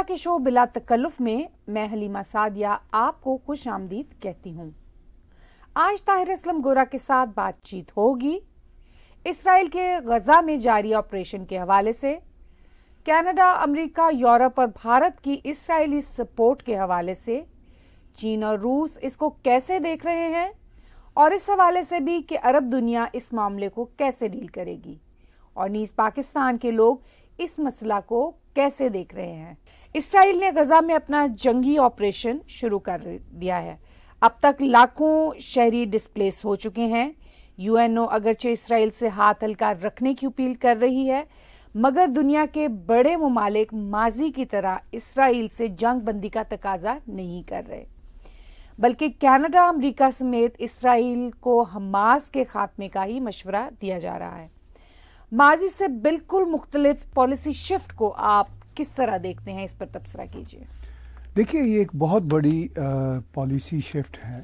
तरह के शो बिला तकल्लुफ में मैं हलीमा सादिया आपको खुश आमदीद कहती हूँ आज ताहिर असलम गोरा के साथ बातचीत होगी इसराइल के गजा में जारी ऑपरेशन के हवाले से कनाडा, अमेरिका, यूरोप और भारत की इसराइली सपोर्ट के हवाले से चीन और रूस इसको कैसे देख रहे हैं और इस हवाले से भी कि अरब दुनिया इस मामले को कैसे डील करेगी और नीज पाकिस्तान के लोग इस मसला को कैसे देख रहे हैं इसराइल ने गजा में अपना जंगी ऑपरेशन शुरू कर दिया है अब तक लाखों शहरी डिस्प्लेस हो चुके हैं यूएनओ अगरचे इसराइल से हाथ हल्का रखने की अपील कर रही है मगर दुनिया के बड़े ममालिक माजी की तरह इसराइल से जंग बंदी का तकाजा नहीं कर रहे बल्कि कनाडा अमेरिका समेत इसराइल को हमास के खात्मे का ही मशवरा दिया जा रहा है माजी से बिल्कुल मुख्तलिफ पॉलिसी शिफ्ट को आप किस तरह देखते हैं इस पर तबसरा कीजिए देखिए ये एक बहुत बड़ी पॉलिसी शिफ्ट है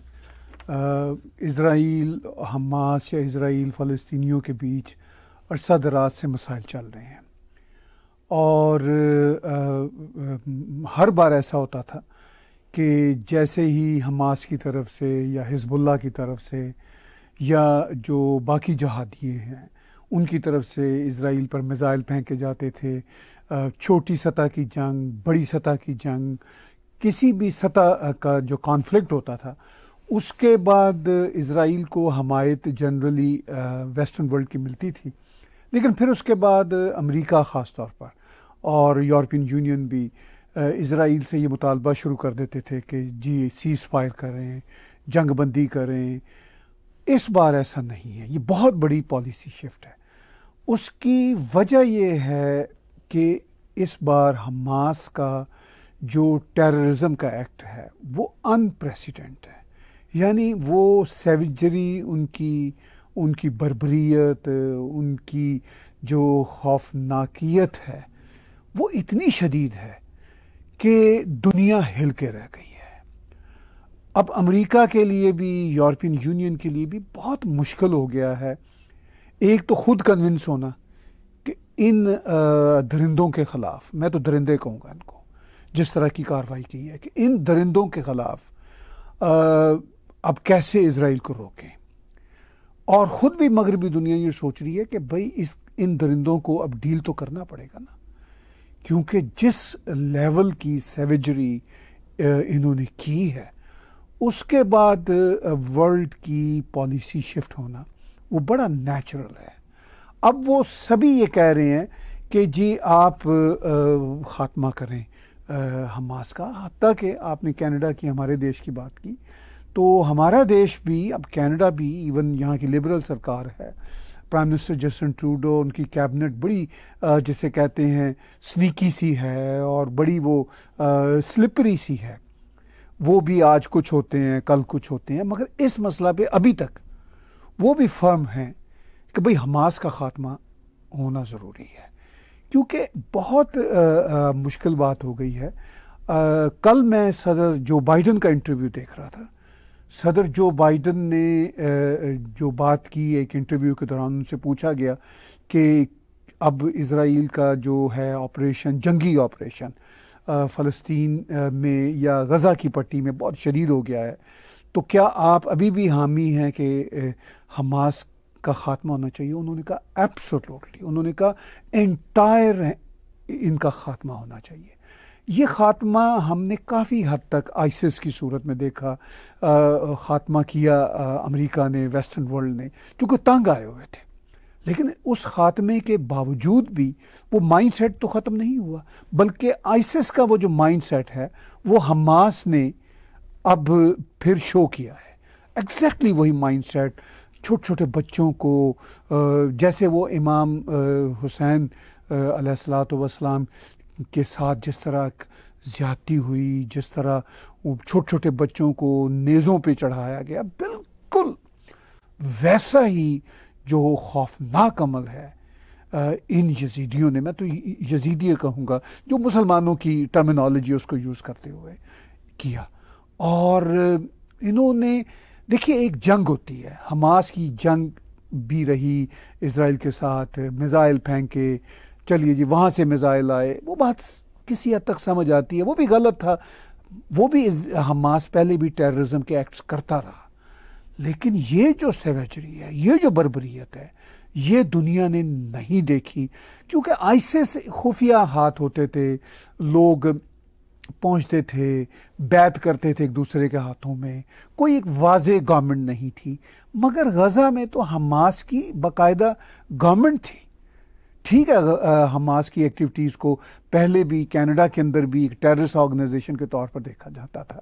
इसराइल हमास या इसराइल फ़लस्तनीों के बीच अरसा दराज से मसाइल चल रहे हैं और आ, आ, हर बार ऐसा होता था कि जैसे ही हमास की तरफ से या हिजबुल्ला की तरफ से या जो बाकी जहादिए हैं उनकी तरफ से इसराइल पर मिज़ाइल फेंके जाते थे छोटी सतह की जंग बड़ी सतह की जंग किसी भी सतह का जो कॉन्फ्लिक्ट होता था उसके बाद इसराइल को हमायत जनरली वेस्टर्न वर्ल्ड की मिलती थी लेकिन फिर उसके बाद अमेरिका ख़ास तौर पर और यूरोपियन यूनियन भी इसराइल से ये मुतालबा शुरू कर देते थे कि जी सीज़ फायर करें जंग बंदी करें इस बार ऐसा नहीं है ये बहुत बड़ी पॉलिसी शिफ्ट है उसकी वजह यह है कि इस बार हमास का जो टेररिज्म का एक्ट है वो अनप्रेसिडेंट है यानी वो सेविजरी उनकी उनकी बरबरीत उनकी जो खौफनाकियत है वो इतनी शदीद है कि दुनिया हिल के रह गई है अब अमेरिका के लिए भी यूरोपियन यूनियन के लिए भी बहुत मुश्किल हो गया है एक तो ख़ुद कन्विंस होना कि इन दरिंदों के ख़िलाफ़ मैं तो दरिंदे कहूँगा इनको जिस तरह की कार्रवाई की है कि इन दरिंदों के ख़िलाफ़ अब कैसे इसराइल को रोकें और ख़ुद भी मगरबी दुनिया ये सोच रही है कि भाई इस इन दरिंदों को अब डील तो करना पड़ेगा ना क्योंकि जिस लेवल की सेवेजरी इन्होंने की है उसके बाद वर्ल्ड की पॉलिसी शिफ्ट होना वो बड़ा नेचुरल है अब वो सभी ये कह रहे हैं कि जी आप ख़ात्मा करें हमास का हती कि आपने कनाडा की हमारे देश की बात की तो हमारा देश भी अब कनाडा भी इवन यहाँ की लिबरल सरकार है प्राइम मिनिस्टर जस्टिन ट्रूडो उनकी कैबिनेट बड़ी जिसे कहते हैं स्नीकी सी है और बड़ी वो स्लिपरी सी है वो भी आज कुछ होते हैं कल कुछ होते हैं मगर इस मसला पे अभी तक वो भी फर्म हैं कि भाई हमास का ख़ात्मा होना ज़रूरी है क्योंकि बहुत आ, आ, मुश्किल बात हो गई है आ, कल मैं सदर जो बाइडन का इंटरव्यू देख रहा था सदर जो बाइडन ने आ, जो बात की एक इंटरव्यू के दौरान उनसे पूछा गया कि अब इसराइल का जो है ऑपरेशन जंगी ऑपरेशन फ़लस्तीन में या गज़ा की पट्टी में बहुत शदीद हो गया है तो क्या आप अभी भी हामी हैं कि हमास का ख़ात्मा होना चाहिए उन्होंने कहा एब्सोटली उन्होंने कहा एंटायर इनका ख़ात्मा होना चाहिए ये ख़ात्मा हमने काफ़ी हद तक आइसिस की सूरत में देखा ख़ात्मा किया अमेरिका ने वेस्टर्न वर्ल्ड ने चूँकि तंग आए हुए थे लेकिन उस खात्मे के बावजूद भी वो माइंड सेट तो ख़त्म नहीं हुआ बल्कि आइसिस का वो जो माइंड सेट है वो हमास ने अब फिर शो किया है एग्जैक्टली वही माइंड सेट छोटे छोटे बच्चों को जैसे वो इमाम हुसैन अलैहिस्सलाम के साथ जिस तरह ज़्यादती हुई जिस तरह छोटे छोटे बच्चों को नेज़ों पे चढ़ाया गया बिल्कुल वैसा ही जो खौफनाक अमल है इन यजीदियों ने मैं तो यजीदी कहूँगा जो मुसलमानों की टर्मिनोलॉजी उसको यूज़ करते हुए किया और इन्होंने देखिए एक जंग होती है हमास की जंग भी रही इसराइल के साथ मिज़ाइल फेंके चलिए जी वहाँ से मिज़ाइल आए वो बात किसी हद तक समझ आती है वो भी गलत था वो भी हमास पहले भी टेररिज्म के एक्ट्स करता रहा लेकिन ये जो सेवेचरी है ये जो बर्बरीत है ये दुनिया ने नहीं देखी क्योंकि आइसिस खुफिया हाथ होते थे लोग पहुंचते थे बैत करते थे एक दूसरे के हाथों में कोई एक वाज गवर्नमेंट नहीं थी मगर गज़ा में तो हमास की बाकायदा गवर्नमेंट थी ठीक है हमास की एक्टिविटीज़ को पहले भी कनाडा के अंदर भी एक टेररिस्ट ऑर्गेनाइजेशन के तौर पर देखा जाता था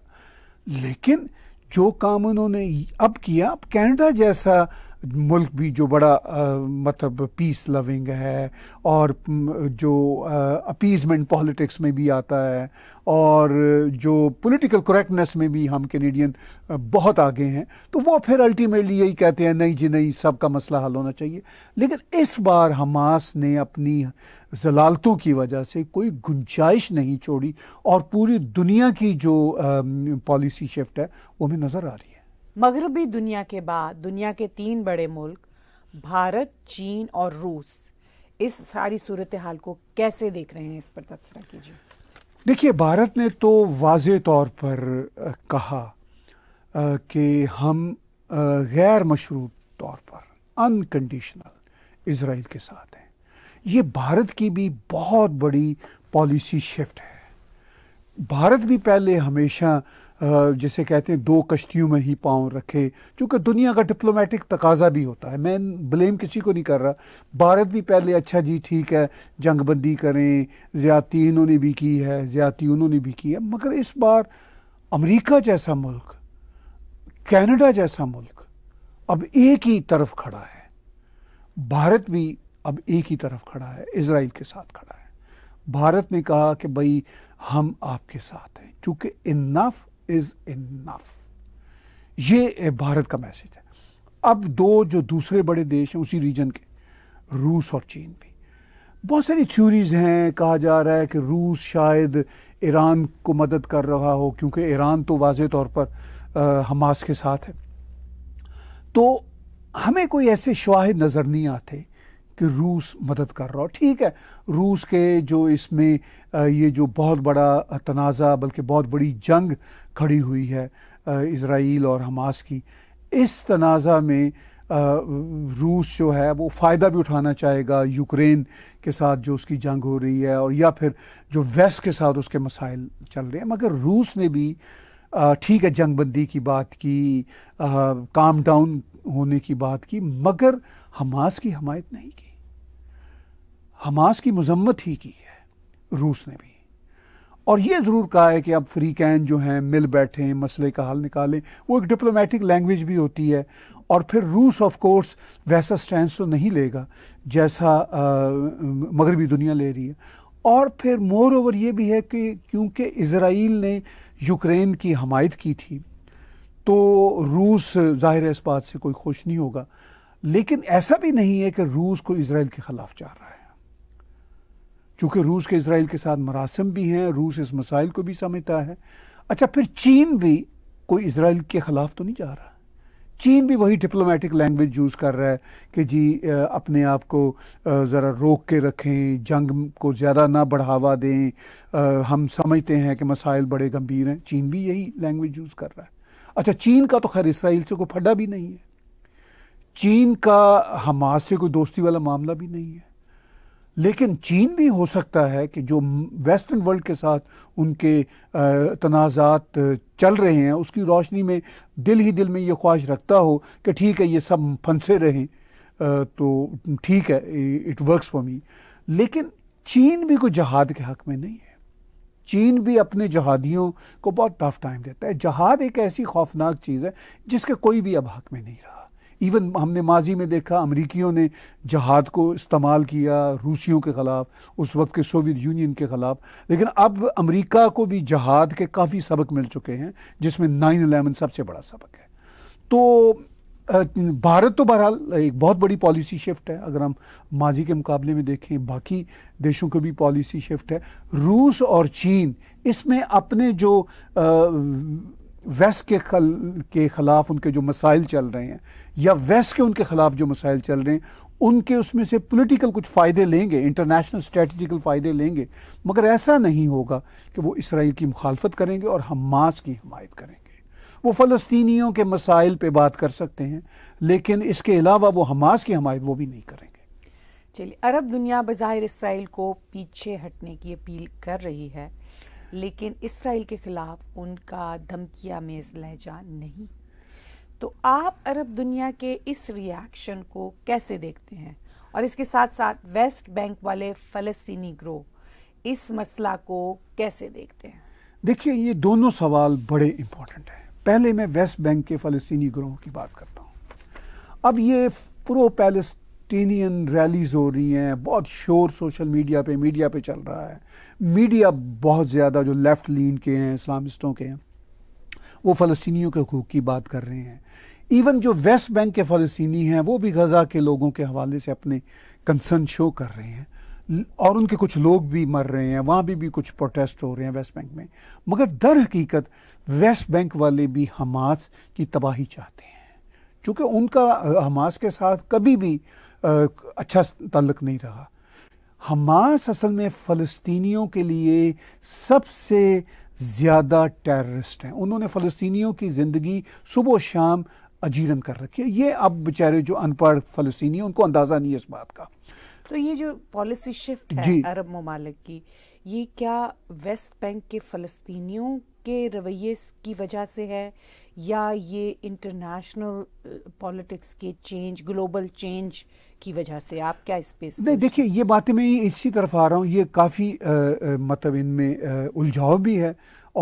लेकिन जो काम उन्होंने अब किया अब कैनेडा जैसा मुल्क भी जो बड़ा आ, मतलब पीस लविंग है और जो अपीजमेंट पॉलिटिक्स में भी आता है और जो पॉलिटिकल करेक्टनेस में भी हम कैनेडियन बहुत आगे हैं तो वो फिर अल्टीमेटली यही कहते हैं नहीं जी नहीं सबका मसला हल होना चाहिए लेकिन इस बार हमास ने अपनी जलालतों की वजह से कोई गुंजाइश नहीं छोड़ी और पूरी दुनिया की जो पॉलिसी शिफ्ट है वो हमें नज़र आ रही है मगरबी दुनिया के बाद दुनिया के तीन बड़े मुल्क भारत चीन और रूस इस सारी सूरत हाल को कैसे देख रहे हैं इस पर तबसरा कीजिए देखिए भारत ने तो वाज तौर पर कहा कि हम गैर मशरूत तौर पर अनकंडीशनल इसराइल के साथ हैं ये भारत की भी बहुत बड़ी पॉलिसी शिफ्ट है भारत भी पहले हमेशा जिसे कहते हैं दो कश्तियों में ही पाँव रखे क्योंकि दुनिया का डिप्लोमेटिक तकाजा भी होता है मैं ब्लेम किसी को नहीं कर रहा भारत भी पहले अच्छा जी ठीक है जंग बंदी करें ज़्यादती इन्होंने भी की है ज़्यादती उन्होंने भी की है मगर इस बार अमेरिका जैसा मुल्क कनाडा जैसा मुल्क अब एक ही तरफ खड़ा है भारत भी अब एक ही तरफ खड़ा है इसराइल के साथ खड़ा है भारत ने कहा कि भाई हम आपके साथ हैं चूंकि इनफ इज इनफ ये भारत का मैसेज है अब दो जो दूसरे बड़े देश हैं उसी रीजन के रूस और चीन भी बहुत सारी थ्योरीज हैं कहा जा रहा है कि रूस शायद ईरान को मदद कर रहा हो क्योंकि ईरान तो वाज तौर पर आ, हमास के साथ है तो हमें कोई ऐसे शवाहद नज़र नहीं आते कि रूस मदद कर रहा हो ठीक है रूस के जो इसमें ये जो बहुत बड़ा तनाज़ा बल्कि बहुत बड़ी जंग खड़ी हुई है इसराइल और हमास की इस तनाज़ा में रूस जो है वो फ़ायदा भी उठाना चाहेगा यूक्रेन के साथ जो उसकी जंग हो रही है और या फिर जो वेस्ट के साथ उसके मसाइल चल रहे हैं मगर रूस ने भी ठीक है जंग बंदी की बात की काम डाउन होने की बात की मगर हमास की हमायत नहीं की हमास की मजम्मत ही की है रूस ने भी और यह ज़रूर कहा है कि अब फ्री कैन जो हैं मिल बैठे मसले का हल निकालें वो एक डिप्लोमेटिक लैंग्वेज भी होती है और फिर रूस ऑफ कोर्स वैसा स्टैंड तो नहीं लेगा जैसा मगरबी दुनिया ले रही है और फिर मोर ओवर ये भी है कि क्योंकि इसराइल ने यूक्रेन की हमायत की थी तो रूस ज़ाहिर इस बात से कोई खुश नहीं होगा लेकिन ऐसा भी नहीं है कि रूस को इसराइल के ख़िलाफ़ जा रहा है चूँकि रूस के इसराइल के साथ मरासम भी हैं रूस इस मसाइल को भी समझता है अच्छा फिर चीन भी कोई इसराइल के ख़िलाफ़ तो नहीं जा रहा चीन भी वही डिप्लोमेटिक लैंग्वेज यूज़ कर रहा है कि जी अपने आप को ज़रा रोक के रखें जंग को ज़्यादा ना बढ़ावा दें हम समझते हैं कि मसाइल बड़े गंभीर हैं चीन भी यही लैंग्वेज यूज़ कर रहा है अच्छा चीन का तो खैर इसराइल से कोई फटा भी नहीं है चीन का हमास से कोई दोस्ती वाला मामला भी नहीं है लेकिन चीन भी हो सकता है कि जो वेस्टर्न वर्ल्ड के साथ उनके तनाज़ात चल रहे हैं उसकी रोशनी में दिल ही दिल में ये ख्वाहिश रखता हो कि ठीक है ये सब फंसे रहें तो ठीक है इट वर्क्स फॉर मी लेकिन चीन भी कोई जहाद के हक में नहीं है चीन भी अपने जहादियों को बहुत टफ टाइम देता है जहाद एक ऐसी खौफनाक चीज़ है जिसके कोई भी अब हक में नहीं रहा इवन हमने माजी में देखा अमरीकियों ने जहाद को इस्तेमाल किया रूसियों के ख़िलाफ़ उस वक्त के सोवियत यूनियन के ख़िलाफ़ लेकिन अब अमरीका को भी जहाद के काफ़ी सबक मिल चुके हैं जिसमें नाइन अलेवन सबसे बड़ा सबक है तो भारत तो बहरहाल एक बहुत बड़ी पॉलिसी शिफ्ट है अगर हम माजी के मुकाबले में देखें बाकी देशों के भी पॉलिसी शिफ्ट है रूस और चीन इसमें अपने जो वेस्ट के खल के ख़िलाफ़ उनके जो मसाइल चल रहे हैं या वेस्ट के उनके ख़िलाफ़ जो मसाइल चल रहे हैं उनके उसमें से पॉलिटिकल कुछ फ़ायदे लेंगे इंटरनेशनल स्ट्रेटजिकल फ़ायदे लेंगे मगर ऐसा नहीं होगा कि वो इसराइल की मुखालफत करेंगे और हमास की हमायत करेंगे वो फ़लस्तीनियों के मसाइल पर बात कर सकते हैं लेकिन इसके अलावा वो हमास की हमायत वो भी नहीं करेंगे चलिए अरब दुनिया बज़ाहिर इसराइल को पीछे हटने की अपील कर रही है लेकिन इसराइल के ख़िलाफ़ उनका धमकिया मेज़ लहजा नहीं तो आप अरब दुनिया के इस रिएक्शन को कैसे देखते हैं और इसके साथ साथ वेस्ट बैंक वाले फ़लस्तीनी ग्रोह इस मसला को कैसे देखते हैं देखिए ये दोनों सवाल बड़े इम्पोर्टेंट हैं पहले मैं वेस्ट बैंक के फ़लस्तनी ग्रोह की बात करता हूँ अब ये प्रो पैलस्टीनियन रैलीज़ हो रही हैं बहुत शोर सोशल मीडिया पे मीडिया पे चल रहा है मीडिया बहुत ज़्यादा जो लेफ़्ट लीन के हैं इस्लामिस्टों के हैं वो फलस्तनीों के हकूक़ की बात कर रहे हैं इवन जो वेस्ट बैंक के फ़लस्तनी हैं वो भी गज़ा के लोगों के हवाले से अपने कंसर्न शो कर रहे हैं और उनके कुछ लोग भी मर रहे हैं वहाँ भी भी कुछ प्रोटेस्ट हो रहे हैं वेस्ट बैंक में मगर दर हकीकत वेस्ट बैंक वाले भी हमास की तबाही चाहते हैं चूँकि उनका हमास के साथ कभी भी आ, अच्छा तल्लक नहीं रहा हमास असल में फ़लस्तीनियों के लिए सबसे ज़्यादा टेररिस्ट हैं उन्होंने फ़लस्तीनियों की ज़िंदगी सुबह शाम अजीरन कर रखी है ये अब बेचारे जो अनपढ़ फ़लस्तीनी हैं उनको अंदाज़ा नहीं है इस बात का तो ये जो पॉलिसी शिफ्ट है अरब ममालिक की ये क्या वेस्ट बैंक के फलस्तीनियों के रवैये की वजह से है या ये इंटरनेशनल पॉलिटिक्स के चेंज ग्लोबल चेंज की वजह से आप क्या इस पे नहीं देखिए ये बातें मैं इसी तरफ आ रहा हूँ ये काफ़ी मतलब इनमें उलझाव भी है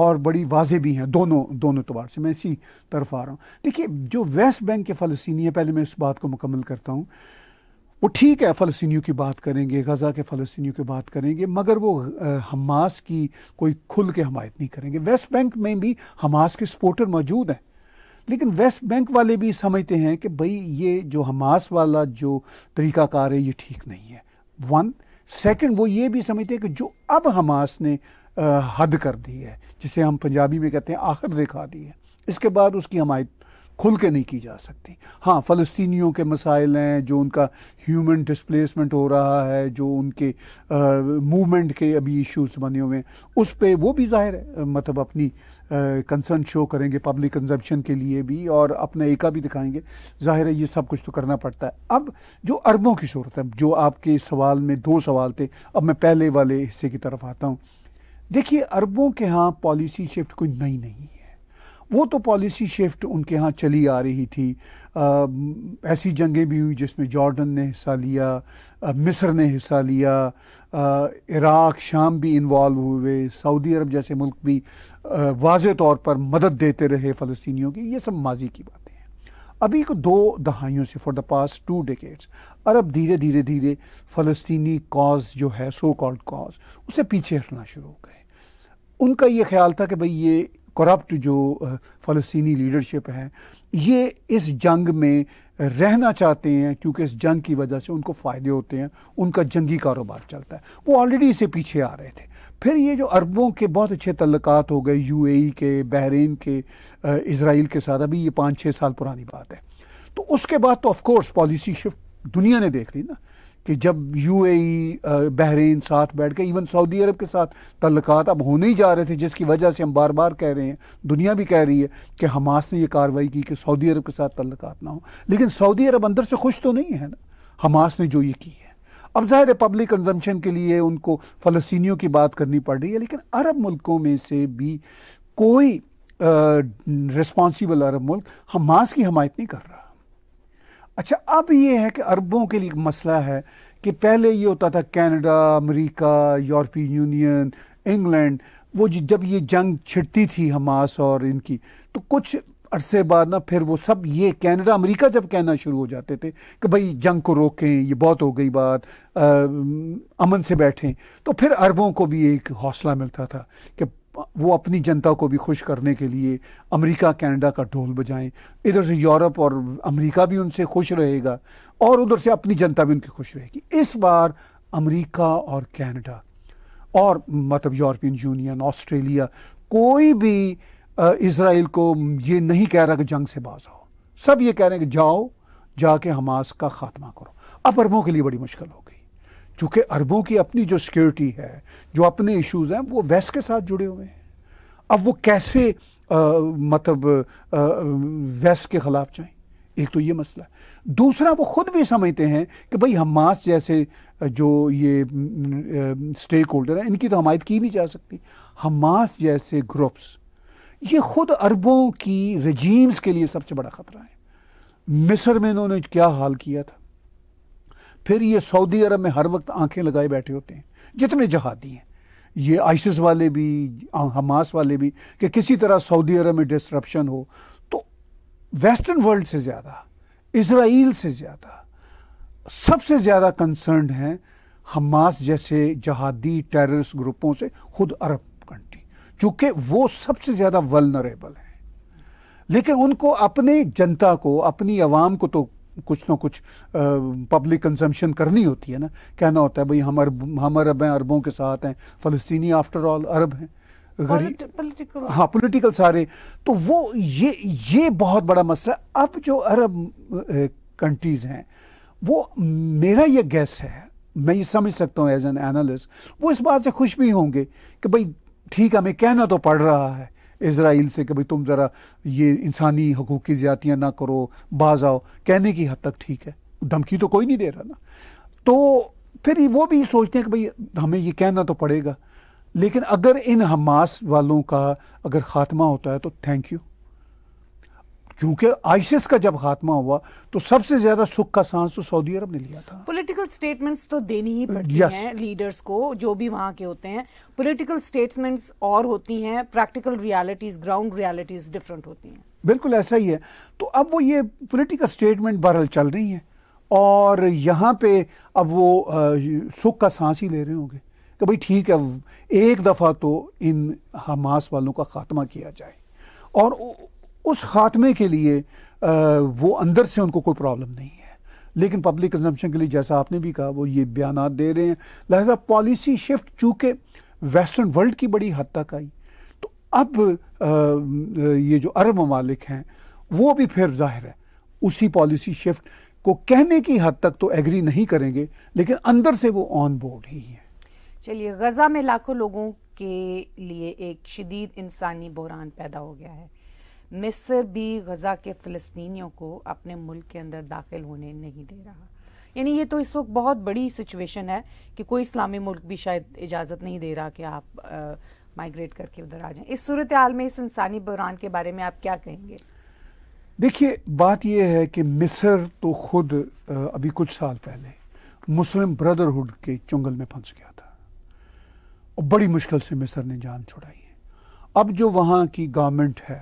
और बड़ी वाजे भी हैं दोनों दोनों तबार से मैं इसी तरफ आ रहा हूँ देखिए जो वेस्ट बैंक के फलस्तनी है पहले मैं इस बात को मुकम्मल करता हूँ वो ठीक है फ़लस्तियों की बात करेंगे गज़ा के फ़लस्तियों की बात करेंगे मगर वो हमास की कोई खुल के हमायत नहीं करेंगे वेस्ट बैंक में भी हमास के सपोर्टर मौजूद हैं लेकिन वेस्ट बैंक वाले भी समझते हैं कि भाई ये जो हमास वाला जो तरीक़ाकार है ये ठीक नहीं है वन सेकंड वो ये भी समझते हैं कि जो अब हमास ने आ, हद कर दी है जिसे हम पंजाबी में कहते हैं आखिर दिखा दी है इसके बाद उसकी हमायत खुल के नहीं की जा सकती हाँ फ़लस्तीनियों के मसाइल हैं जो उनका ह्यूमन डिस्प्लेसमेंट हो रहा है जो उनके मूवमेंट के अभी इश्यूज बने हुए हैं उस पर वो भी ज़ाहिर है मतलब अपनी कंसर्न शो करेंगे पब्लिक कंजप्शन के लिए भी और अपना एका भी दिखाएंगे ज़ाहिर है ये सब कुछ तो करना पड़ता है अब जो अरबों की सूरत है जो आपके सवाल में दो सवाल थे अब मैं पहले वाले हिस्से की तरफ आता हूँ देखिए अरबों के यहाँ पॉलिसी शिफ्ट कोई नई नहीं है वो तो पॉलिसी शिफ्ट उनके यहाँ चली आ रही थी आ, ऐसी जंगें भी हुई जिसमें जॉर्डन ने हिस्सा लिया मिस्र ने हिस्सा लिया इराक शाम भी इन्वॉल्व हुए सऊदी अरब जैसे मुल्क भी वाज तौर पर मदद देते रहे फ़लस्तियों की ये सब माजी की बातें हैं अभी को दो दहाइयों से for the past two decades अरब धीरे धीरे धीरे फ़लस्तनी कॉज जो है सो कॉल्ड कॉज उसे पीछे हटना शुरू हो गए उनका ये ख्याल था कि भाई ये करप्ट जो फ़लस्तनी लीडरशिप है ये इस जंग में रहना चाहते हैं क्योंकि इस जंग की वजह से उनको फ़ायदे होते हैं उनका जंगी कारोबार चलता है वो ऑलरेडी इसे पीछे आ रहे थे फिर ये जो अरबों के बहुत अच्छे तल्लक हो गए यूएई के बहरीन के इसराइल के साथ अभी ये पाँच छः साल पुरानी बात है तो उसके बाद तो ऑफकोर्स पॉलिसी शिफ्ट दुनिया ने देख ली ना कि जब यूएई बहरीन साथ बैठ के इवन सऊदी अरब के साथ तल्लक अब होने ही जा रहे थे जिसकी वजह से हम बार बार कह रहे हैं दुनिया भी कह रही है कि हमास ने ये कार्रवाई की कि सऊदी अरब के साथ तल्लक ना हो लेकिन सऊदी अरब अंदर से खुश तो नहीं है ना हमास ने जो ये की है अब जाहिर है पब्लिक कंजम्पशन के लिए उनको फ़लस्तियों की बात करनी पड़ रही है लेकिन अरब मुल्कों में से भी कोई रिस्पॉन्सिबल अरब मुल्क हमास की हमायत नहीं कर रहा अच्छा अब ये है कि अरबों के लिए मसला है कि पहले ये होता था कनाडा अमेरिका यूरोपीय यूनियन इंग्लैंड वो जब ये जंग छिड़ती थी हमास और इनकी तो कुछ अरसे बाद ना फिर वो सब ये कनाडा अमेरिका जब कहना शुरू हो जाते थे कि भाई जंग को रोकें ये बहुत हो गई बात आ, अमन से बैठें तो फिर अरबों को भी एक हौसला मिलता था कि वो अपनी जनता को भी खुश करने के लिए अमेरिका कनाडा का ढोल बजाएं इधर से यूरोप और अमेरिका भी उनसे खुश रहेगा और उधर से अपनी जनता भी उनकी खुश रहेगी इस बार अमेरिका और कनाडा और मतलब यूरोपियन यूनियन ऑस्ट्रेलिया कोई भी इसराइल को ये नहीं कह रहा कि जंग से बाज आओ सब ये कह रहे हैं कि जाओ जाके हमास का खात्मा करो अब अरबों के लिए बड़ी मुश्किल होगी चूँकि अरबों की अपनी जो सिक्योरिटी है जो अपने इश्यूज़ हैं वो वेस्ट के साथ जुड़े हुए हैं अब वो कैसे आ, मतलब आ, वेस्ट के ख़िलाफ़ जाएं एक तो ये मसला है दूसरा वो ख़ुद भी समझते हैं कि भाई हमास जैसे जो ये स्टेक होल्डर हैं इनकी तो हमायत की नहीं जा सकती हमास जैसे ग्रुप्स ये ख़ुद अरबों की रजीम्स के लिए सबसे बड़ा ख़तरा है मिस्र में इन्होंने क्या हाल किया था फिर ये सऊदी अरब में हर वक्त आंखें लगाए बैठे होते हैं जितने जहादी हैं ये आइसिस वाले भी हमास वाले भी कि किसी तरह सऊदी अरब में डिस्ट्रप्शन हो तो वेस्टर्न वर्ल्ड से ज़्यादा इसराइल से ज़्यादा सबसे ज़्यादा कंसर्न हैं हमास जैसे जहादी टेररिस्ट ग्रुपों से खुद अरब कंट्री चूँकि वो सबसे ज़्यादा वलनरेबल हैं लेकिन उनको अपने जनता को अपनी आवाम को तो कुछ ना कुछ पब्लिक कंजम्पशन करनी होती है ना कहना होता है भाई हम अरब हम अरब हैं अरबों के साथ हैं फ़लस्तनी आफ्टर ऑल अरब हैं पॉलिटिकल हाँ पॉलिटिकल सारे तो वो ये ये बहुत बड़ा मसला अब जो अरब कंट्रीज़ हैं वो मेरा ये गैस है मैं ये समझ सकता हूँ एज एन एनालिस्ट वो इस बात से खुश भी होंगे कि भाई ठीक हमें कहना तो पड़ रहा है इसराइल से कि भाई तुम ज़रा ये इंसानी हकूक़ की ज़्यादतियाँ ना करो बाज आओ कहने की हद तक ठीक है धमकी तो कोई नहीं दे रहा ना तो फिर वो भी सोचते हैं कि भाई हमें ये कहना तो पड़ेगा लेकिन अगर इन हमास वालों का अगर ख़ात्मा होता है तो थैंक यू क्योंकि आइसिस का जब खात्मा हुआ तो सबसे ज्यादा सुख का सांस तो सऊदी अरब ने लिया था पॉलिटिकल स्टेटमेंट्स तो देनी ही पड़ती yes. हैं लीडर्स को जो भी वहाँ के होते हैं पॉलिटिकल स्टेटमेंट्स और होती हैं practical realities ground realities different होती हैं बिल्कुल ऐसा ही है तो अब वो ये पोलिटिकल स्टेटमेंट बहरल चल रही है और यहाँ पे अब वो सुख का सांस ही ले रहे होंगे कि भाई ठीक है एक दफ़ा तो इन हमास वालों का खात्मा किया जाए और उस खात्मे के लिए आ, वो अंदर से उनको कोई प्रॉब्लम नहीं है लेकिन पब्लिक कंजम्पशन के लिए जैसा आपने भी कहा वो ये बयान दे रहे हैं लिहाजा पॉलिसी शिफ्ट चूँकि वेस्टर्न वर्ल्ड की बड़ी हद तक आई तो अब आ, ये जो अरब ममालिक हैं वो भी फिर जाहिर है उसी पॉलिसी शिफ्ट को कहने की हद तक तो एग्री नहीं करेंगे लेकिन अंदर से वो ऑन बोर्ड ही है चलिए गज़ा में लाखों लोगों के लिए एक शदीद इंसानी बहरान पैदा हो गया है मिस्र भी गज़ा के फ़लस्तियों को अपने मुल्क के अंदर दाखिल होने नहीं दे रहा यानी ये तो इस वक्त बहुत बड़ी सिचुएशन है कि कोई इस्लामी मुल्क भी शायद इजाज़त नहीं दे रहा कि आप माइग्रेट करके उधर आ जाएं इस सूरत हाल में इस इंसानी बहरान के बारे में आप क्या कहेंगे देखिए बात यह है कि मिस्र तो खुद अभी कुछ साल पहले मुस्लिम ब्रदरहुड के चुंगल में फंस गया था और बड़ी मुश्किल से मिस्र ने जान छुड़ाई है अब जो वहाँ की गवर्नमेंट है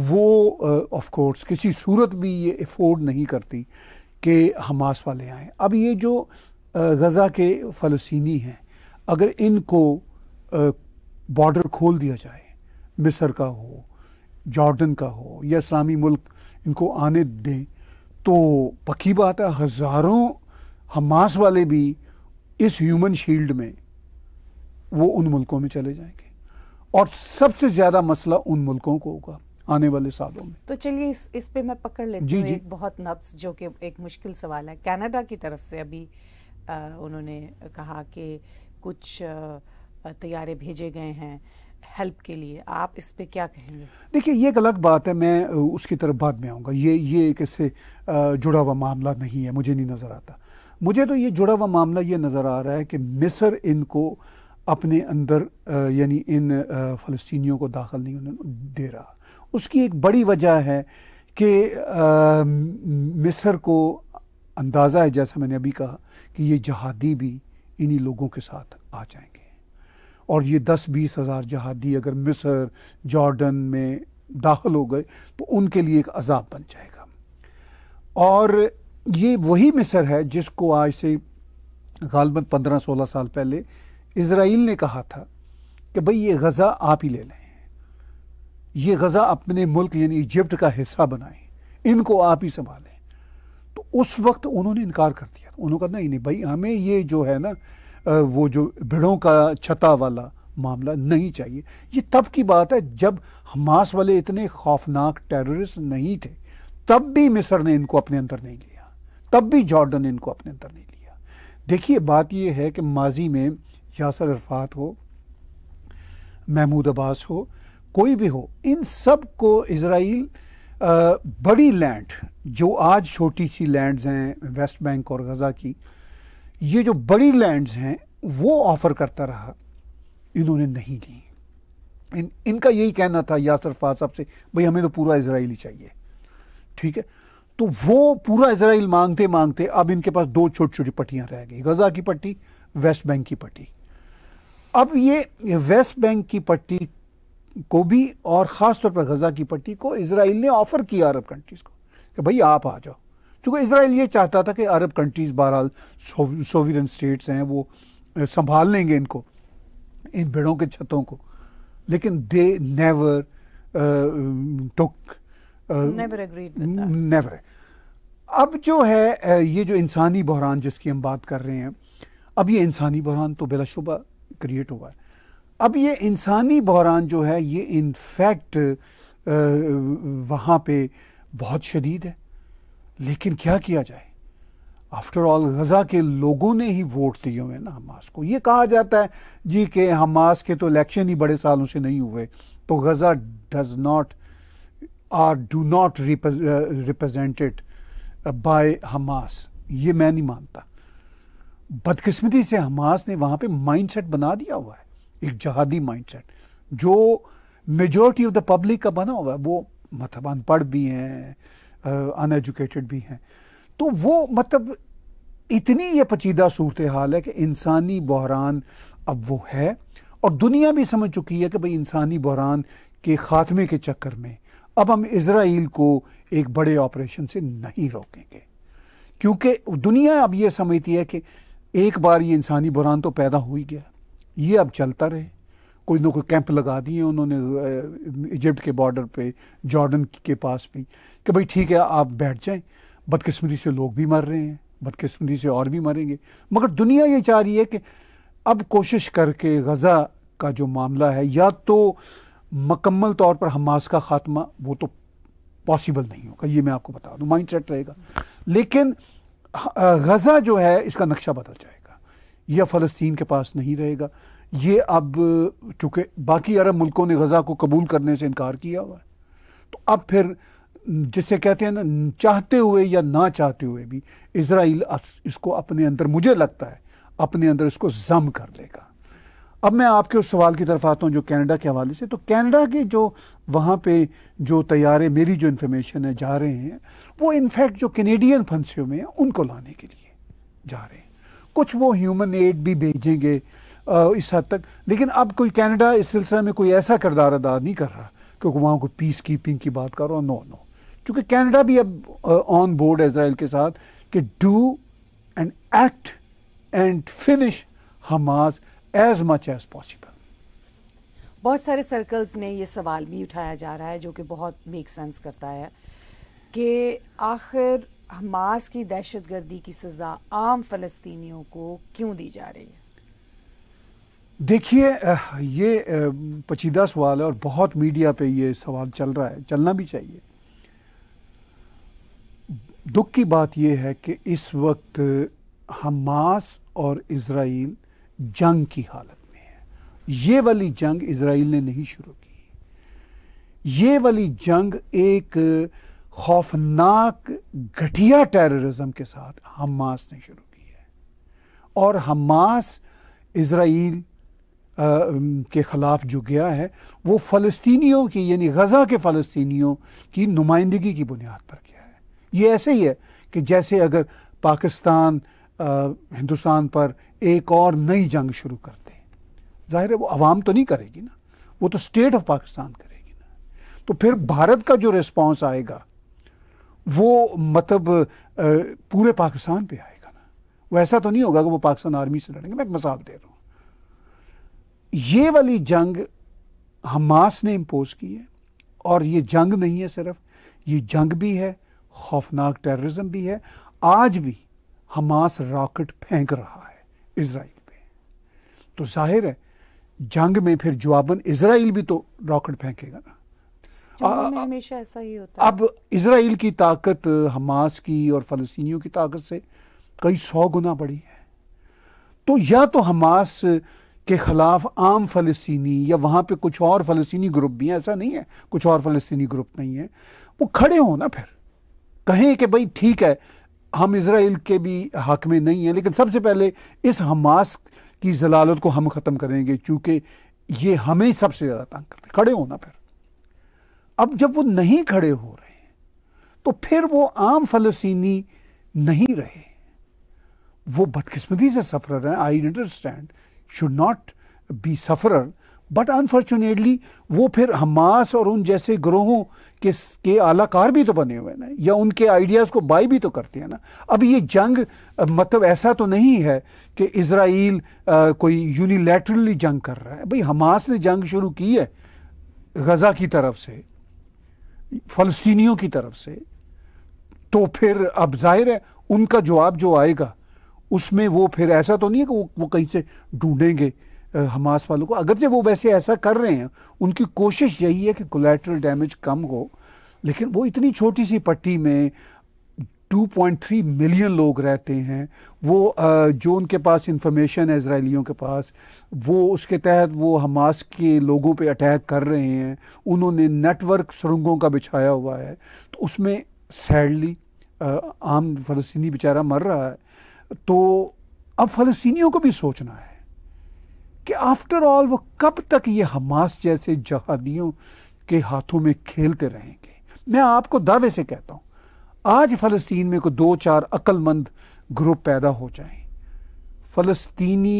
वो ऑफ कोर्स किसी सूरत भी ये अफोर्ड नहीं करती कि हमास वाले आए अब ये जो गज़ा के फ़लस्तीनी हैं अगर इनको बॉर्डर खोल दिया जाए मिस्र का हो जॉर्डन का हो या इस्लामी मुल्क इनको आने दें तो पक्की बात है हज़ारों हमास वाले भी इस ह्यूमन शील्ड में वो उन मुल्कों में चले जाएंगे और सबसे ज़्यादा मसला उन मुल्कों को होगा आने वाले सालों में तो चलिए इस इस पे मैं पकड़ लेती जी, जी। एक बहुत नब्स जो कि एक मुश्किल सवाल है कनाडा की तरफ से अभी आ, उन्होंने कहा कि कुछ तैयारे भेजे गए हैं हेल्प के लिए आप इस पे क्या कहेंगे देखिए ये एक अलग बात है मैं उसकी तरफ बाद में आऊँगा ये ये एक इससे जुड़ा हुआ मामला नहीं है मुझे नहीं नज़र आता मुझे तो ये जुड़ा हुआ मामला ये नज़र आ रहा है कि मिस्र इनको अपने अंदर यानी इन फ़लस्तियों को दाखिल नहीं दे रहा उसकी एक बड़ी वजह है कि मिस्र को अंदाज़ा है जैसा मैंने अभी कहा कि ये जहादी भी इन्हीं लोगों के साथ आ जाएंगे और ये दस बीस हज़ार जहादी अगर मिस्र जॉर्डन में दाखिल हो गए तो उनके लिए एक अजाब बन जाएगा और ये वही मिस्र है जिसको आज से गालबन पंद्रह सोलह साल पहले इसराइल ने कहा था कि भाई ये गज़ा आप ही ले लें ये गज़ा अपने मुल्क यानी इजिप्ट का हिस्सा बनाएं इनको आप ही संभालें तो उस वक्त उन्होंने इनकार कर दिया उन्होंने कहा नहीं नहीं भाई हमें ये जो है ना वो जो भिड़ों का छता वाला मामला नहीं चाहिए ये तब की बात है जब हमास वाले इतने खौफनाक टेररिस्ट नहीं थे तब भी मिस्र ने इनको अपने अंदर नहीं लिया तब भी जॉर्डन ने इनको अपने अंदर नहीं लिया देखिए बात यह है कि माजी में यासर अरफात हो महमूद अब्बास हो कोई भी हो इन सब को इसराइल बड़ी लैंड जो आज छोटी सी लैंड्स हैं वेस्ट बैंक और गज़ा की ये जो बड़ी लैंड्स हैं वो ऑफ़र करता रहा इन्होंने नहीं ली इन इनका यही कहना था यासर फाज साहब से भाई हमें तो पूरा इसराइल ही चाहिए ठीक है तो वो पूरा इसराइल मांगते मांगते अब इनके पास दो छोटी छोटी पट्टियां रह गई गज़ा की पट्टी वेस्ट बैंक की पट्टी अब ये वेस्ट बैंक की पट्टी को भी और ख़ास तौर पर गज़ा की पट्टी को इसराइल ने ऑफ़र किया अरब कंट्रीज़ को कि भाई आप आ जाओ चूँकि इसराइल ये चाहता था कि अरब कंट्रीज़ बहरहाल सोवियन स्टेट्स हैं वो संभाल लेंगे इनको इन भेड़ों के छतों को लेकिन दे नेवर टुक नेवर अब जो है ये जो इंसानी बहरान जिसकी हम बात कर रहे हैं अब ये इंसानी बहरान तो बिलाशुबा क्रिएट हुआ है अब ये इंसानी बहरान जो है ये इन फैक्ट वहाँ पे बहुत शदीद है लेकिन क्या किया जाए आफ्टर ऑल गज़ा के लोगों ने ही वोट दिए हुए हैं ना हमास को ये कहा जाता है जी के हमास के तो इलेक्शन ही बड़े सालों से नहीं हुए तो Gaza does not are do not represented by Hamas ये मैं नहीं मानता बदकिस्मती से हमास ने वहाँ पे माइंडसेट बना दिया हुआ है एक जहादी माइंडसेट जो मेजोरिटी ऑफ द पब्लिक का बना हुआ है वो मतलब अनपढ़ भी हैं अनएजुकेटेड भी हैं तो वो मतलब इतनी ये पचीदा सूरत हाल है कि इंसानी बहरान अब वो है और दुनिया भी समझ चुकी है कि भाई इंसानी बहरान के ख़ात्मे के चक्कर में अब हम इसराइल को एक बड़े ऑपरेशन से नहीं रोकेंगे क्योंकि दुनिया अब ये समझती है कि एक बार ये इंसानी बहरान तो पैदा हो ही गया ये अब चलता रहे कोई ना कोई कैंप लगा दिए उन्होंने इजिप्ट के बॉर्डर पे जॉर्डन के पास भी कि भाई ठीक है आप बैठ जाएं बदकिस्मती से लोग भी मर रहे हैं बदकिस्मती से और भी मरेंगे मगर दुनिया ये चाह रही है कि अब कोशिश करके गज़ा का जो मामला है या तो मकम्मल तौर पर हमास का खात्मा वो तो पॉसिबल नहीं होगा ये मैं आपको बता दूँ माइंड रहेगा लेकिन गज़ा जो है इसका नक्शा बदल जाएगा यह फ़लस्तीन के पास नहीं रहेगा ये अब चूँकि बाकी अरब मुल्कों ने गज़ा को कबूल करने से इनकार किया हुआ है तो अब फिर जिसे कहते हैं ना चाहते हुए या ना चाहते हुए भी इसराइल इसको अपने अंदर मुझे लगता है अपने अंदर इसको जम कर लेगा अब मैं आपके उस सवाल की तरफ आता हूँ जो कनाडा के हवाले से तो कनाडा के जो वहाँ पे जो तैयारे मेरी जो इन्फॉर्मेशन है जा रहे हैं वो इनफैक्ट जो कैनेडियन फंसियों में हैं उनको लाने के लिए जा रहे हैं कुछ वो ह्यूमन एड भी भेजेंगे इस हद तक लेकिन अब कोई कनाडा इस सिलसिले में कोई ऐसा किरदार अदा नहीं कर रहा क्योंकि वहाँ को पीस कीपिंग की बात कर रहा नो नो क्योंकि कनाडा भी अब ऑन बोर्ड इसराइल के साथ कि do and act and finish Hamas as much as possible बहुत सारे सर्कल्स में ये सवाल भी उठाया जा रहा है जो कि बहुत मेक सेंस करता है कि आखिर हमास की दहशत गर्दी की सज़ा आम फलस्तियों को क्यों दी जा रही है देखिए ये पचीदा सवाल है और बहुत मीडिया पे ये सवाल चल रहा है चलना भी चाहिए दुख की बात यह है कि इस वक्त हमास और इसराइल जंग की हालत में है ये वाली जंग इसराइल ने नहीं शुरू की ये वाली जंग एक खौफनाक घटिया टेररिज्म के साथ हमास ने शुरू की है और हमास इसराइल के ख़िलाफ़ जो गया है वो फलस्तियों की यानी गज़ा के फलस्तियों की नुमाइंदगी की बुनियाद पर गया है ये ऐसे ही है कि जैसे अगर पाकिस्तान हिंदुस्तान पर एक और नई जंग शुरू करते ज़ाहिर है वो आवाम तो नहीं करेगी ना वो तो स्टेट ऑफ पाकिस्तान करेगी ना तो फिर भारत का जो रिस्पॉन्स आएगा वो मतलब पूरे पाकिस्तान पे आएगा ना वो ऐसा तो नहीं होगा कि वो पाकिस्तान आर्मी से लड़ेंगे मैं एक मसाब दे रहा हूँ ये वाली जंग हमास ने इम्पोज की है और ये जंग नहीं है सिर्फ ये जंग भी है खौफनाक टेररिज्म भी है आज भी हमास रॉकेट फेंक रहा है इसराइल पे तो जाहिर है जंग में फिर जवाबन इसराइल भी तो रॉकेट फेंकेगा ना हमेशा ऐसा ही होता है अब इसराइल की ताकत हमास की और फलस्तियों की ताकत से कई सौ गुना बड़ी है तो या तो हमास के ख़िलाफ़ आम फ़लस्तनी या वहाँ पे कुछ और फ़लस्तनी ग्रुप भी हैं ऐसा नहीं है कुछ और फ़लस्तनी ग्रुप नहीं है वो खड़े हों ना फिर कहें कि भाई ठीक है हम इसराइल के भी हक में नहीं हैं लेकिन सबसे पहले इस हमास की जलालत को हम ख़त्म करेंगे क्योंकि ये हमें सबसे ज़्यादा तंग करते खड़े होना फिर अब जब वो नहीं खड़े हो रहे तो फिर वो आम फलस्तीनी नहीं रहे वो बदकिस्मती से सफरर हैं I understand should not be sufferer but unfortunately वो फिर हमास और उन जैसे ग्रोहों के के आलाकार भी तो बने हुए हैं ना या उनके आइडियाज़ को बाई भी तो करते हैं ना अब ये जंग मतलब ऐसा तो नहीं है कि इसराइल कोई यूनिलैटरली जंग कर रहा है भाई हमास ने जंग शुरू की है गज़ा की तरफ से फलस्तियों की तरफ से तो फिर अब जाहिर है उनका जवाब जो आएगा उसमें वो फिर ऐसा तो नहीं है कि वो वो कहीं से ढूंढेंगे हमास वालों को अगर जब वो वैसे ऐसा कर रहे हैं उनकी कोशिश यही है कि कोलेट्रल डैमेज कम हो लेकिन वो इतनी छोटी सी पट्टी में 2.3 मिलियन लोग रहते हैं वो जो उनके पास इंफॉर्मेशन है इसराइलियों के पास वो उसके तहत वो हमास के लोगों पे अटैक कर रहे हैं उन्होंने नेटवर्क सुरंगों का बिछाया हुआ है तो उसमें सैडली आम फ़लस्तनी बेचारा मर रहा है तो अब फ़लस्तियों को भी सोचना है कि आफ्टर ऑल वो कब तक ये हमास जैसे जहादियों के हाथों में खेलते रहेंगे मैं आपको दावे से कहता हूँ आज फ़लस्तीन में को दो चार अक्लमंद ग्रुप पैदा हो जाएं फ़लस्तीनी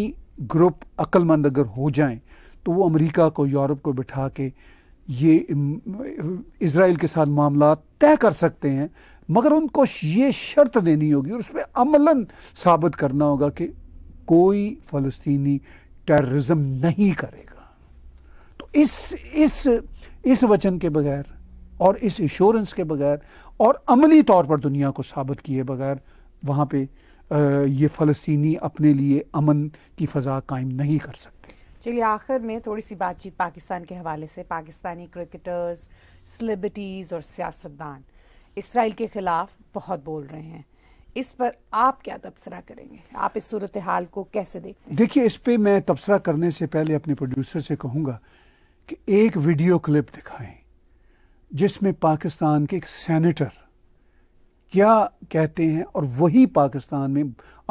ग्रुप अक्लमंद अगर हो जाएं तो वो अमेरिका को यूरोप को बिठा के ये इसराइल के साथ मामला तय कर सकते हैं मगर उनको ये शर्त देनी होगी और उस पर अमला साबित करना होगा कि कोई फलस्तनी टेररिज्म नहीं करेगा तो इस इस इस वचन के बगैर और इस इंश्योरेंस के बगैर और अमली तौर पर दुनिया को साबित किए बगैर वहाँ पे ये फ़लस्तनी अपने लिए अमन की फ़जा कायम नहीं कर सकते चलिए आखिर में थोड़ी सी बातचीत पाकिस्तान के हवाले से पाकिस्तानी क्रिकेटर्स सेलिब्रिटीज़ और सियासतदान इसराइल के ख़िलाफ़ बहुत बोल रहे हैं इस पर आप क्या तबसरा करेंगे आप इस सूरत हाल को कैसे देखते हैं देखिए इस पर मैं तबसरा करने से पहले अपने प्रोड्यूसर से कहूँगा कि एक वीडियो क्लिप दिखाएं जिसमें पाकिस्तान के एक सेनेटर क्या कहते हैं और वही पाकिस्तान में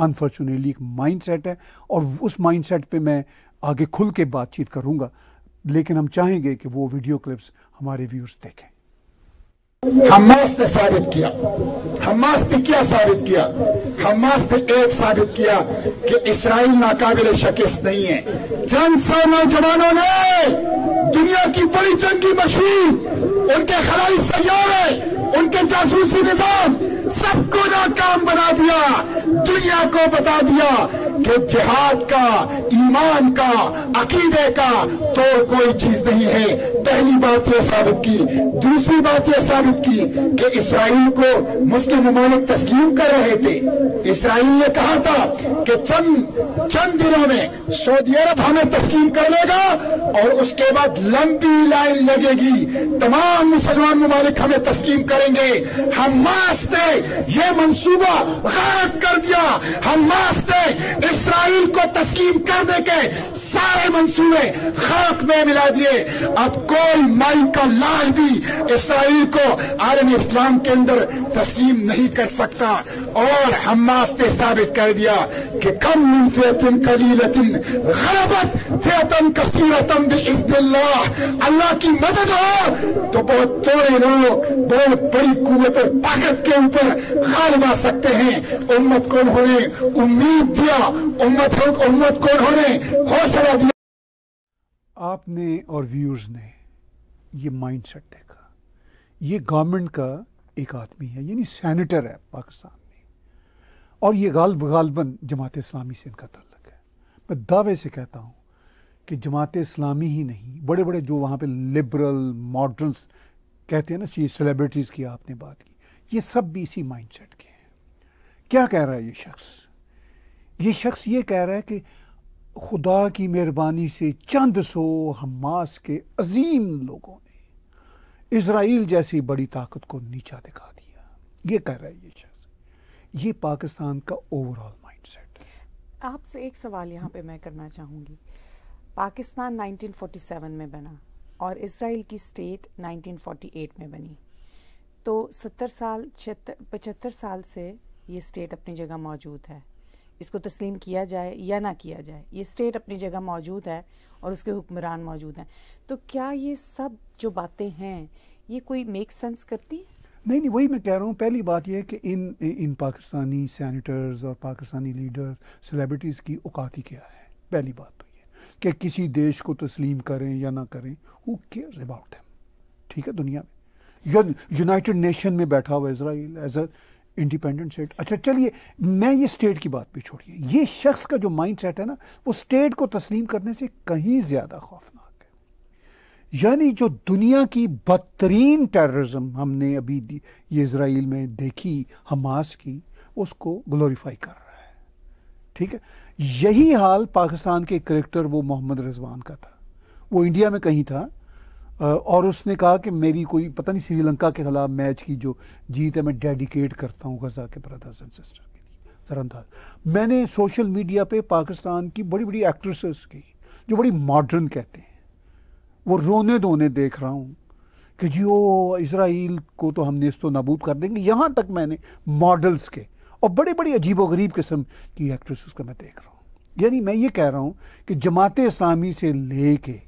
अनफॉर्चुनेटली एक माइंडसेट है और उस माइंडसेट पे मैं आगे खुल के बातचीत करूंगा लेकिन हम चाहेंगे कि वो वीडियो क्लिप्स हमारे व्यूज देखें हमास ने साबित किया हमास ने क्या साबित किया हमास ने एक साबित किया कि इसराइल नाकाबिल शिकस्त नहीं है जन सौ नौजवानों ने दुनिया की बड़ी जंगी मशीन उनके खराई सैारे उनके जासूसी निजाम सबको नाकाम बना दिया दुनिया को बता दिया कि जिहाद का ईमान का अकीदे का तो कोई चीज नहीं है पहली बात यह साबित की दूसरी बात यह साबित की कि इसराइल को मुस्लिम ममालिक तस्लीम कर रहे थे इसराइल ने कहा था कि चंद चंद दिनों में सऊदी अरब हमें तस्लीम कर लेगा और उसके बाद लंबी लाइन लगेगी तमाम मुसलमान ममालिक हमें तस्लीम करेंगे मास ने यह मंसूबा गायब कर दिया मास ने इसराइल को तस्लीम कर दे के सारे मंसूबे खाक में मिला दिए अब को कोई माई का लाल भी इसराइल को आलम इस्लाम के अंदर तस्लीम नहीं कर सकता और हमास ने साबित कर दिया कि कम मिन फेतन कलीलतिन गलबत फेतन कसीरतम भी अल्लाह की मदद हो तो बहुत तोड़े लोग बहुत बड़ी कुत और ताकत के ऊपर गालिब आ सकते हैं उम्मत को उन्होंने उम्मीद दिया उम्मत हो उम्मत को उन्होंने हौसला दिया आपने और व्यूज ने ये माइंडसेट देखा ये गवर्नमेंट का एक आदमी है यानी सैनिटर है पाकिस्तान में और ये गालब गालबन जमात इस्लामी से इनका तल्लक है मैं दावे से कहता हूँ कि जमात इस्लामी ही नहीं बड़े बड़े जो वहाँ पे लिबरल मॉडर्न कहते हैं ना ये सेलिब्रिटीज़ की आपने बात की ये सब भी इसी सेट के हैं क्या कह रहा है ये शख्स ये शख्स ये कह रहा है कि खुदा की मेहरबानी से चंद सो हमास के अजीम लोगों ने इसराइल जैसी बड़ी ताकत को नीचा दिखा दिया ये कह रहा है ये शख्स ये पाकिस्तान का ओवरऑल माइंडसेट आपसे एक सवाल यहाँ पे मैं करना चाहूँगी पाकिस्तान 1947 में बना और इसराइल की स्टेट 1948 में बनी तो सत्तर साल पचहत्तर साल से ये स्टेट अपनी जगह मौजूद है इसको तस्लीम किया जाए या ना किया जाए ये स्टेट अपनी जगह मौजूद है और उसके हुक्मरान मौजूद हैं तो क्या ये सब जो बातें हैं ये कोई मेक सेंस करती है नहीं नहीं वही मैं कह रहा हूँ पहली बात यह कि इन इन पाकिस्तानी सैनिटर्स और पाकिस्तानी लीडर्स सेलिब्रिटीज़ की औकात ही क्या है पहली बात तो ये कि किसी देश को तस्लीम करें या ना करें हु केयर्स अबाउट दैम ठीक है दुनिया में यूनाइटेड नेशन में बैठा हुआ Israel as a independent state अच्छा चलिए मैं ये स्टेट की बात भी छोड़िए ये शख्स का जो माइंड सेट है ना वो स्टेट को तस्लीम करने से कहीं ज़्यादा खौफनाक है यानी जो दुनिया की बदतरीन टेररिज्म हमने अभी ये इसराइल में देखी हमास की उसको ग्लोरीफाई कर रहा है ठीक है यही हाल पाकिस्तान के करेक्टर वो मोहम्मद रिजवान का था वो इंडिया में कहीं था और उसने कहा कि मेरी कोई पता नहीं श्रीलंका के खिलाफ मैच की जो जीत है मैं डेडिकेट करता हूँ गजा के ब्रदर्स एंड सिस्टर के लिए तरनताज मैंने सोशल मीडिया पे पाकिस्तान की बड़ी बड़ी एक्ट्रेसेस की जो बड़ी मॉडर्न कहते हैं वो रोने धोने देख रहा हूँ कि जी ओ इसराइल को तो हम तो नबूद कर देंगे यहाँ तक मैंने मॉडल्स के और बड़े बड़े अजीब गरीब किस्म की एक्ट्रेस का मैं देख रहा हूँ यानी मैं ये कह रहा हूँ कि जमात इस्लामी से ले के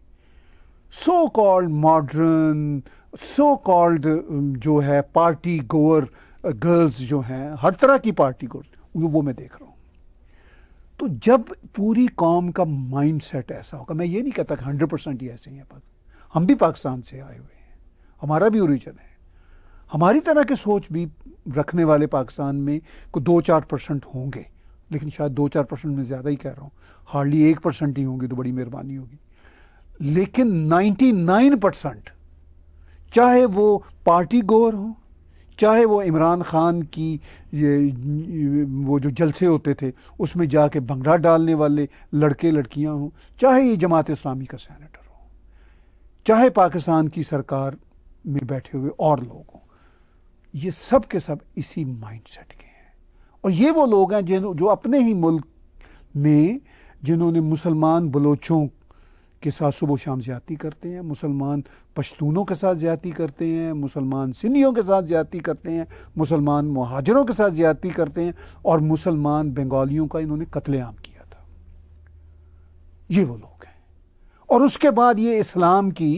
so called modern so called जो है पार्टी गोअर गर्ल्स जो हैं हर तरह की पार्टी गोअर वो मैं देख रहा हूँ तो जब पूरी कॉम का माइंड सेट ऐसा होगा मैं ये नहीं कहता कि हंड्रेड परसेंट ही ऐसे ही है हम भी पाकिस्तान से आए हुए हैं हमारा भी ओरिजन है हमारी तरह के सोच भी रखने वाले पाकिस्तान में को दो चार परसेंट होंगे लेकिन शायद दो चार परसेंट में ज़्यादा ही कह रहा हूँ हार्डली एक परसेंट ही होंगे तो बड़ी मेहरबानी होगी लेकिन 99 परसेंट चाहे वो पार्टी गोर हो चाहे वो इमरान ख़ान की ये, वो जो जलसे होते थे उसमें जाके भंगड़ा डालने वाले लड़के लड़कियां हों चाहे ये जमात इस्लामी का सेनेटर हो चाहे पाकिस्तान की सरकार में बैठे हुए और लोग हों ये सब के सब इसी माइंड सेट के हैं और ये वो लोग हैं जिन जो अपने ही मुल्क में जिन्होंने मुसलमान बलोचों के साथ सुबह शाम ज़्यादी करते हैं मुसलमान पश्तूनों के साथ ज्यादी करते हैं मुसलमान सिंधियों के साथ ज्यादी करते हैं मुसलमान महाजरों के साथ ज्यादी करते हैं और मुसलमान बंगालियों का इन्होंने कत्लेआम किया था ये वो लोग हैं और उसके बाद ये इस्लाम की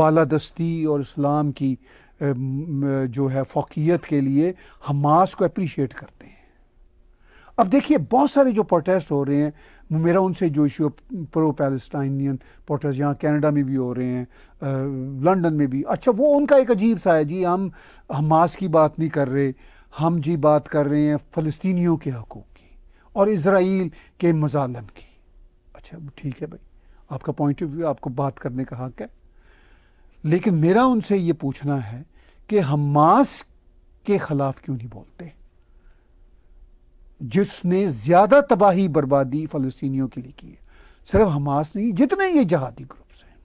बालादस्ती और इस्लाम की जो है फोकियत के लिए हमास को अप्रीशिएट करते अब देखिए बहुत सारे जो प्रोटेस्ट हो रहे हैं मेरा उनसे जो इशू प्रो पैलेस्टाइनियन प्रोटेस्ट यहाँ कनाडा में भी हो रहे हैं लंदन में भी अच्छा वो उनका एक अजीब सा है जी हम हमास की बात नहीं कर रहे हम जी बात कर रहे हैं फ़लस्तनीों के हकूक़ की और इसराइल के मजालम की अच्छा ठीक है भाई आपका पॉइंट ऑफ व्यू आपको बात करने का हक है लेकिन मेरा उनसे ये पूछना है कि हमास के ख़िलाफ़ क्यों नहीं बोलते जिसने ज़्यादा तबाही बर्बादी फ़लस्तियों के लिए की है सिर्फ हमास नहीं जितने ये जहादी ग्रुप्स हैं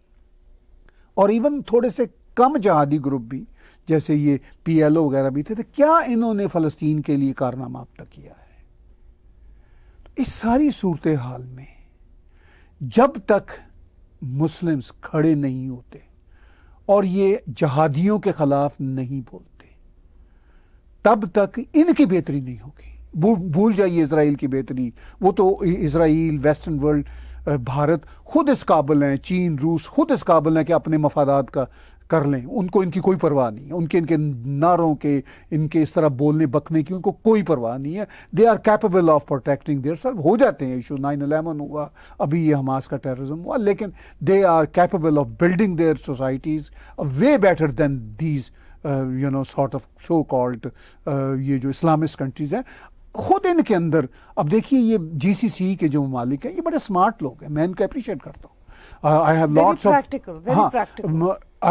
और इवन थोड़े से कम जहादी ग्रुप भी जैसे ये पी एल ओ वगैरह भी थे तो क्या इन्होंने फ़लस्तीन के लिए कारनामा अब तक किया है तो इस सारी सूरत हाल में जब तक मुस्लिम्स खड़े नहीं होते और ये जहादियों के ख़िलाफ़ नहीं बोलते तब तक इनकी बेहतरी नहीं होगी भूल जाइए इसराइल की बेहतरी वो तो इसराइल वेस्टर्न वर्ल्ड भारत खुद इस काबिल हैं चीन रूस खुद इस काबिल हैं कि अपने मफादात का कर लें उनको इनकी कोई परवाह नहीं है उनके इनके नारों के इनके इस तरह बोलने बकने की उनको कोई परवाह नहीं है they are capable of protecting their self हो जाते हैं इशू नाइन अलेवन हुआ अभी ये हमास का टेररिज्म हुआ लेकिन they are capable of building their societies way better than these you know sort of so called ये जो इस्लामिस्ट कंट्रीज़ हैं खुद इनके अंदर अब देखिए ये जीसीसी के जो ममालिक हैं ये बड़े स्मार्ट लोग हैं मैं इनका अप्रिशिएट करता हूँ आई हैव लॉट्स ऑफ हाँ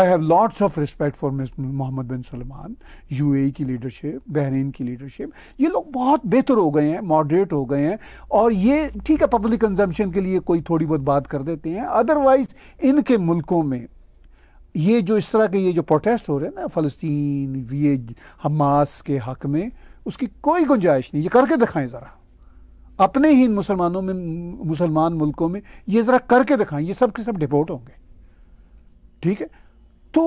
I have lots of respect for Mohammed bin Salman UAE की लीडरशिप बहरीन की लीडरशिप ये लोग बहुत बेहतर हो गए हैं मॉडरेट हो गए हैं और ये ठीक है पब्लिक कंजम्पशन के लिए कोई थोड़ी बहुत बात कर देते हैं अदरवाइज इनके मुल्कों में ये जो इस तरह के ये जो प्रोटेस्ट हो रहे हैं ना फ़लस्तीन ये हमास के हक में उसकी कोई गुंजाइश नहीं ये करके दिखाएं ज़रा अपने ही मुसलमानों में मुसलमान मुल्कों में ये ज़रा करके दिखाएं ये सब के सब डिपोर्ट होंगे ठीक है तो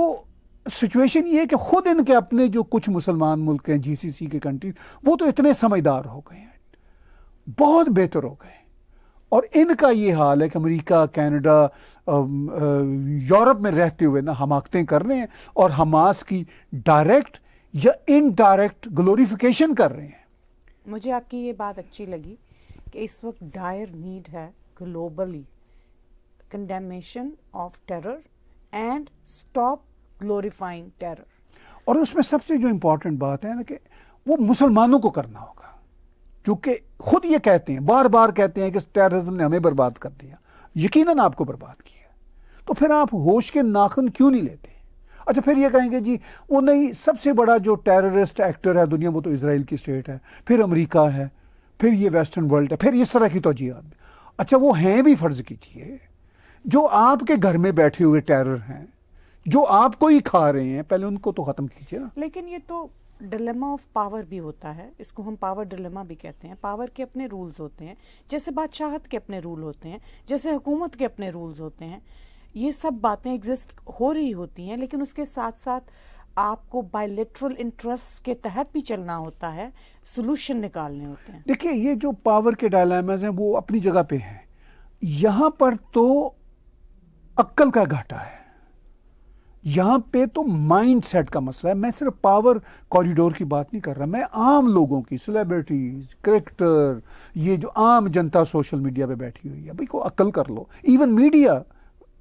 सिचुएशन ये है कि ख़ुद इनके अपने जो कुछ मुसलमान मुल्क हैं जीसीसी के कंट्री वो तो इतने समझदार हो गए हैं बहुत बेहतर हो गए और इनका ये हाल है कि अमेरिका कनाडा यूरोप में रहते हुए ना हमाकतें कर रहे हैं और हमास की डायरेक्ट या इनडायरेक्ट ग्लोरिफिकेशन कर रहे हैं मुझे आपकी ये बात अच्छी लगी कि इस वक्त डायर नीड है globally condemnation of terror and stop glorifying terror और उसमें सबसे जो इम्पोर्टेंट बात है ना कि वो मुसलमानों को करना होगा चूंकि खुद ये कहते हैं बार बार कहते हैं कि टेररिज्म ने हमें बर्बाद कर दिया यकीनन आपको बर्बाद किया तो फिर आप होश के नाखन क्यों नहीं लेते अच्छा फिर ये कहेंगे जी वो नहीं सबसे बड़ा जो टेररिस्ट एक्टर है दुनिया में तो इसराइल की स्टेट है फिर अमरीका है फिर ये वेस्टर्न वर्ल्ड है फिर इस तरह की तोजियात अच्छा वो हैं भी फ़र्ज़ कीजिए जो आपके घर में बैठे हुए टेरर हैं जो आपको ही खा रहे हैं पहले उनको तो ख़त्म कीजिए लेकिन ये तो डिलेमा ऑफ पावर भी होता है इसको हम पावर डिलेमा भी कहते हैं पावर के अपने रूल्स होते हैं जैसे बादशाहत के अपने रूल होते हैं जैसे हुकूमत के अपने रूल्स होते हैं ये सब बातें एग्जिस्ट हो रही होती हैं लेकिन उसके साथ साथ आपको बायोलिट्रल इंटरेस्ट के तहत भी चलना होता है सोल्यूशन निकालने होते हैं देखिए ये जो पावर के डायलामाज हैं वो अपनी जगह पे हैं यहाँ पर तो अक्ल का घाटा है यहाँ पे तो माइंड सेट का मसला है मैं सिर्फ पावर कॉरिडोर की बात नहीं कर रहा मैं आम लोगों की सेलिब्रिटीज करेक्टर ये जो आम जनता सोशल मीडिया पे बैठी हुई है भाई को अक्ल कर लो इवन मीडिया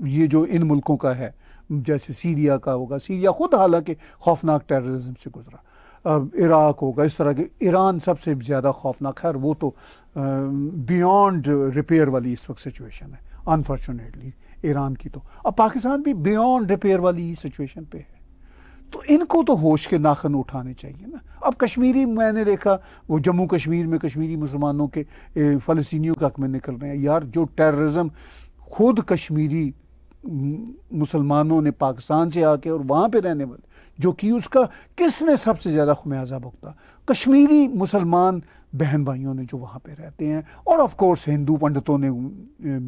ये जो इन मुल्कों का है जैसे सीरिया का होगा सीरिया खुद हालांकि खौफनाक टेररिज्म से गुजरा इराक होगा इस तरह के ईरान सबसे ज़्यादा खौफनाक है और वो तो बियॉन्ड रिपेयर वाली इस वक्त सिचुएशन है अनफॉर्चुनेटली ईरान की तो अब पाकिस्तान भी बियॉन्ड रिपेयर वाली सिचुएशन पे है तो इनको तो होश के नाखन उठाने चाहिए ना अब कश्मीरी मैंने देखा वो जम्मू कश्मीर में कश्मीरी मुसलमानों के फ़लस्तियों के हक में निकल रहे हैं यार जो टेररिज्म खुद कश्मीरी मुसलमानों ने पाकिस्तान से आके और वहाँ पे रहने वाले जो कि उसका किसने सबसे ज़्यादा खमियाजा भुगता कश्मीरी मुसलमान बहन भाइयों ने जो वहाँ पे रहते हैं और ऑफ कोर्स हिंदू पंडितों ने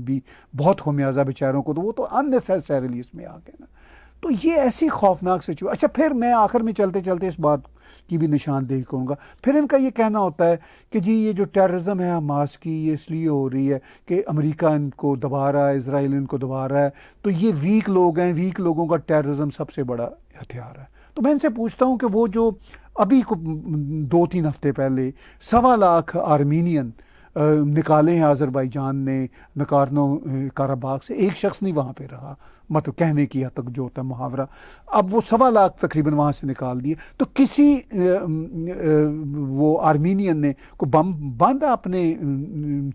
भी बहुत खुमियाज़ा बेचारों को तो वो तो अननेसेसरली इसमें आ गए ना तो ये ऐसी खौफनाक सिचुएशन अच्छा फिर मैं आखिर में चलते चलते इस बात की भी निशानदेही करूँगा फिर इनका ये कहना होता है कि जी ये जो टेररिज्म है हमास की ये इसलिए हो रही है कि अमेरिका इनको दबा रहा है इसराइल इनको दबा रहा है तो ये वीक लोग हैं वीक लोगों का टेररिज्म सबसे बड़ा हथियार है तो मैं इनसे पूछता हूँ कि वो जो अभी दो तीन हफ्ते पहले सवा लाख आर्मीनियन निकाले हैं आज़रबाईजान ने नकारनो काराबाग से एक शख्स नहीं वहाँ पर रहा मतलब कहने की हद तक जो होता है मुहावरा अब वो सवा लाख तकरीबन वहाँ से निकाल दिए तो किसी वो आर्मीनियन ने को बम बांधा अपने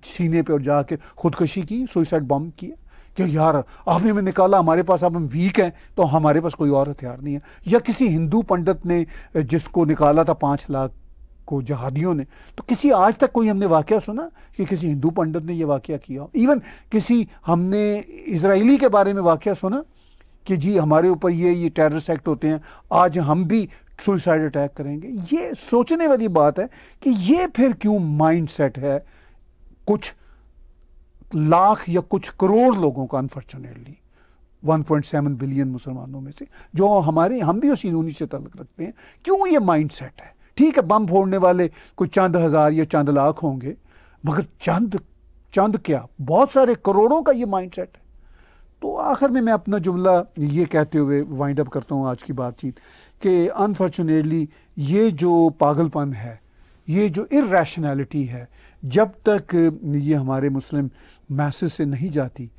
सीने पर और जाके खुदकशी की सुइसाइड बम किया कि यार आपने हमें निकाला हमारे पास अब हम वीक हैं तो हमारे पास कोई और हथियार नहीं है या किसी हिंदू पंडित ने जिसको निकाला था पाँच लाख को जहादियों ने तो किसी आज तक कोई हमने वाक़ सुना कि किसी हिंदू पंडित ने यह वाक़ किया इवन किसी हमने इसराइली के बारे में वाक़ सुना कि जी हमारे ऊपर ये ये टेररिस्ट एक्ट होते हैं आज हम भी सुइसाइड अटैक करेंगे ये सोचने वाली बात है कि ये फिर क्यों माइंड सेट है कुछ लाख या कुछ करोड़ लोगों का अनफॉर्चुनेटली 1.7 बिलियन मुसलमानों में से जो हमारे हम भी उस यूनी से ताल्लुक़ रखते हैं क्यों ये माइंड सेट है ठीक है बम फोड़ने वाले कोई चंद हज़ार या चंद लाख होंगे मगर चंद चंद क्या बहुत सारे करोड़ों का ये माइंडसेट है तो आखिर में मैं अपना जुमला ये कहते हुए वाइंड अप करता हूँ आज की बातचीत कि अनफॉर्चुनेटली ये जो पागलपन है ये जो इरेशनैलिटी है जब तक ये हमारे मुस्लिम मैसेज से नहीं जाती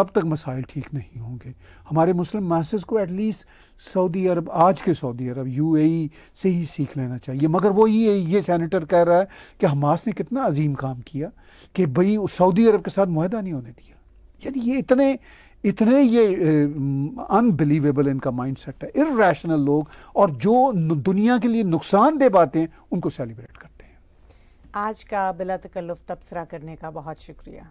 तब तक मसाइल ठीक नहीं होंगे हमारे मुस्लिम मास्टर्स को एटलीस्ट सऊदी अरब आज के सऊदी अरब यूएई e से ही सीख लेना चाहिए मगर वो ये ये सैनिटर कह रहा है कि हमास ने कितना अजीम काम किया कि भाई सऊदी अरब के साथ माहदा नहीं होने दिया यानी ये इतने इतने ये अनबिलीवेबल इनका माइंड सेट है इरेशनल लोग और जो दुनिया के लिए नुकसानदेह बातें उनको सेलिब्रेट करते हैं आज का बिला तकल्लुफ़ तबसरा करने का बहुत शुक्रिया